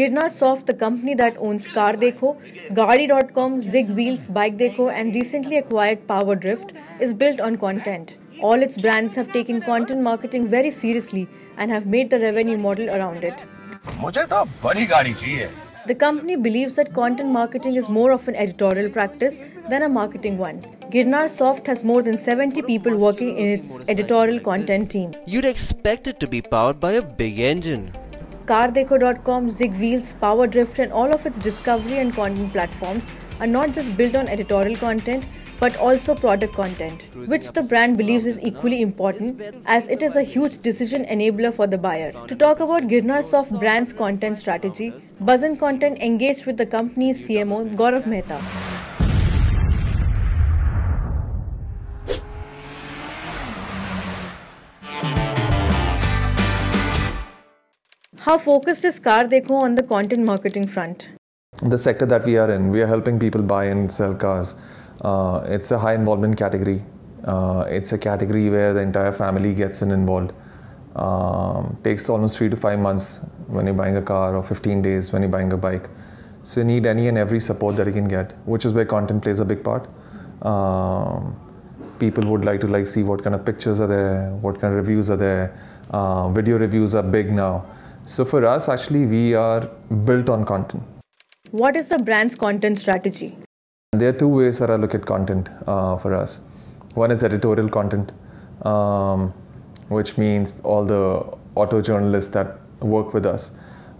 गिरना Soft, the company that owns CarDekho Gaadi dot com and recently acquired देखो and recently acquired Power Drift All its brands have taken content marketing very seriously and have made the revenue model around it. मुझे तो बड़ी गाड़ी चाहिए. The company believes that content marketing is more of an editorial practice than a marketing one. Girnar Soft has more than 70 people working in its editorial content team. You'd expect it to be powered by a big engine, CarDeco.com, Zigwheels, PowerDrift and all of its discovery and content platforms are not just built on editorial content but also product content, which the brand believes is equally important as it is a huge decision enabler for the buyer. To talk about Girnarsoft brand's content strategy, Buzzin Content engaged with the company's CMO Gaurav Mehta. How focused is CarDeco on the content marketing front? The sector that we are in, we are helping people buy and sell cars. Uh, it's a high involvement category. Uh, it's a category where the entire family gets in involved. Um, takes almost three to five months when you're buying a car, or 15 days when you're buying a bike. So you need any and every support that you can get, which is where content plays a big part. Um, people would like to like see what kind of pictures are there, what kind of reviews are there. Uh, video reviews are big now. So for us, actually, we are built on content. What is the brand's content strategy? There are two ways that I look at content uh, for us. One is editorial content, um, which means all the auto journalists that work with us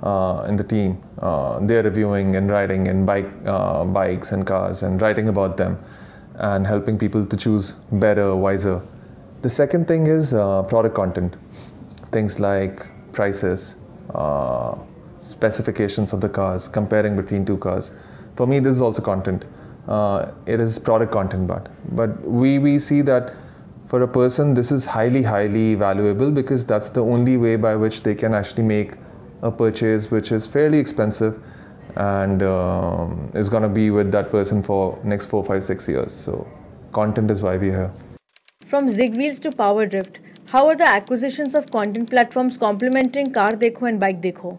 uh, in the team, uh, they're reviewing and writing and bike, uh, bikes and cars and writing about them and helping people to choose better, wiser. The second thing is uh, product content, things like prices, uh, specifications of the cars, comparing between two cars. For me, this is also content. Uh, it is product content, but but we we see that for a person, this is highly highly valuable because that's the only way by which they can actually make a purchase which is fairly expensive and um, is going to be with that person for next four, five, six years. So, content is why we're here. From zig wheels to power drift, how are the acquisitions of content platforms complementing Car Dekho and Bike Dekho?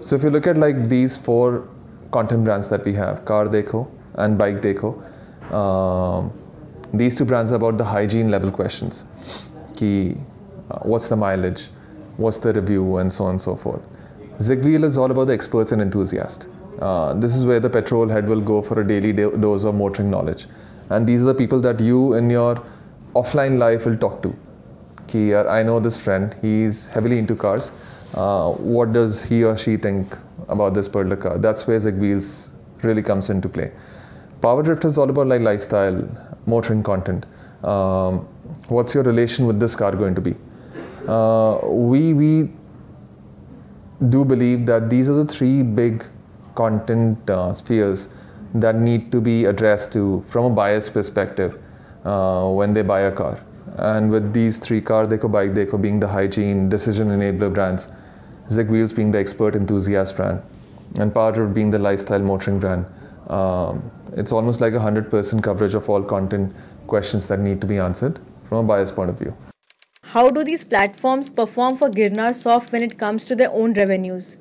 So if you look at like these four content brands that we have, Car Dekho and Bike Dekho, um, these two brands are about the hygiene level questions. Ki, uh, what's the mileage? What's the review? And so on and so forth. Zigwheel is all about the experts and enthusiasts. Uh, this is where the petrol head will go for a daily do dose of motoring knowledge. And these are the people that you in your offline life will talk to. कि यार I know this friend he heavily into cars. Uh, what does he or she think about this particular car. That's where Zigwheels really comes into play. Power Drift is all about like lifestyle, motoring content. Um, what's your relation with this car going to be? Uh, we we do believe that these are the three big content uh, spheres that need to be addressed to from a buyer's perspective uh, when they buy a car. And with these three, Car Deco, Bike Deco being the hygiene decision enabler brands, Zig Wheels being the expert enthusiast brand, and Power being the lifestyle motoring brand. Um, it's almost like a 100% coverage of all content questions that need to be answered from a buyer's point of view. How do these platforms perform for Girnar Soft when it comes to their own revenues?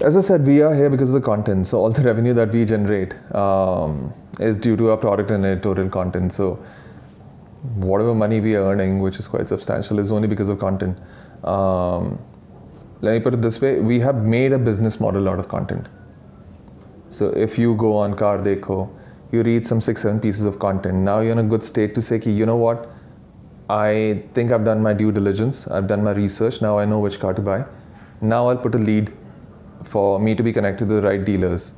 As I said, we are here because of the content. So all the revenue that we generate um, is due to our product and editorial content. So whatever money we are earning, which is quite substantial, is only because of content. Um, let me put it this way: we have made a business model out of content. So if you go on Car Deco, you read some six, seven pieces of content. Now you're in a good state to say, Ki, you know what? I think I've done my due diligence. I've done my research. Now I know which car to buy. Now I'll put a lead for me to be connected to the right dealers,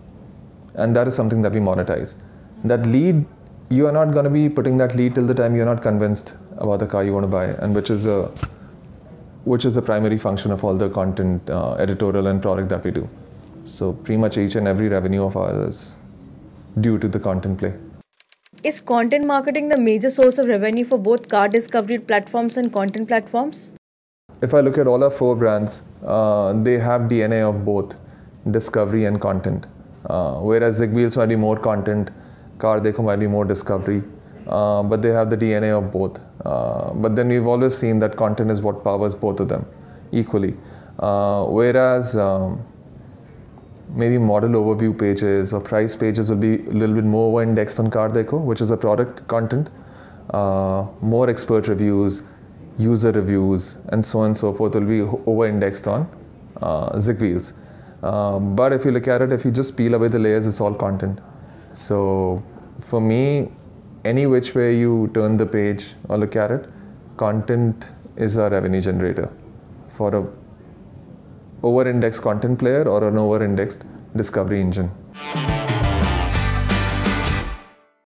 and that is something that we monetize. That lead you are not going to be putting that lead till the time you're not convinced about the car you want to buy, and which is a which is the primary function of all the content, uh, editorial, and product that we do. So pretty much each and every revenue of ours is due to the content play. Is content marketing the major source of revenue for both car discovery platforms and content platforms? If I look at all our four brands, uh, they have DNA of both discovery and content. Uh, whereas Zigwheels might be more content, Kardec O'Malley more discovery, uh, but they have the DNA of both. Uh, but then we've always seen that content is what powers both of them equally. Uh, whereas um, maybe model overview pages or price pages will be a little bit more indexed on Cardeco, which is a product content, uh, more expert reviews, user reviews, and so on and so forth will be over indexed on uh, Zig Wheels. Uh, but if you look at it, if you just peel away the layers, it's all content. So for me, any which way you turn the page or look at it, content is a revenue generator for a over-indexed content player or an over-indexed discovery engine.